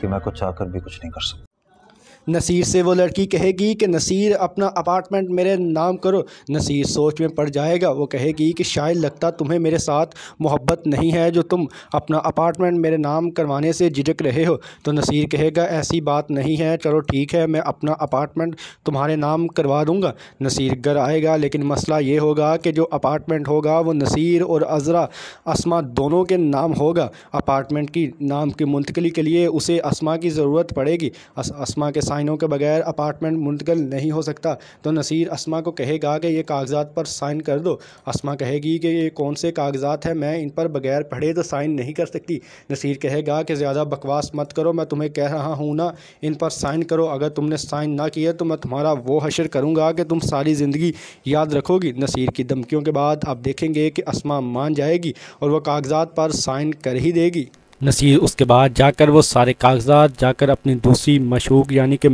कि मैं कुछ आकर भी कुछ नहीं कर सकता नसीर से वो लड़की कहेगी कि नसीर अपना अपार्टमेंट मेरे नाम करो नसीर सोच में पड़ जाएगा वो कहेगी कि शायद लगता तुम्हें मेरे साथ मोहब्बत नहीं है जो तुम अपना अपार्टमेंट मेरे नाम करवाने से झिझक रहे हो तो नसीर कहेगा ऐसी बात नहीं है चलो ठीक है मैं अपना अपार्टमेंट तुम्हारे नाम करवा दूँगा नसीर घर आएगा लेकिन मसला ये होगा कि जो अपार्टमेंट होगा वो नसीर और अजरा असमा दोनों के नाम होगा अपार्टमेंट की नाम की मुंतकली के लिए उसे असमा की ज़रूरत पड़ेगी असमा के साइनों के बगैर अपार्टमेंट मुंतकिल नहीं हो सकता तो नसीर असमा को कहेगा कि ये कागजात पर साइन कर दो असमा कहेगी कि ये कौन से कागजात हैं मैं इन पर बगैर पढ़े तो साइन नहीं कर सकती नसीर कहेगा कि ज़्यादा बकवास मत करो मैं तुम्हें कह रहा हूँ ना इन पर साइन करो अगर तुमने साइन ना किया तो मैं तुम्हारा वो हशर करूँगा कि तुम सारी ज़िंदगी याद रखोगी नसीर की धमकियों के बाद आप देखेंगे कि असमा मान जाएगी और वह कागजात पर साइन कर ही देगी नसीर उसके बाद जाकर वो सारे कागजात जाकर अपनी दूसरी मशहूक यानी कि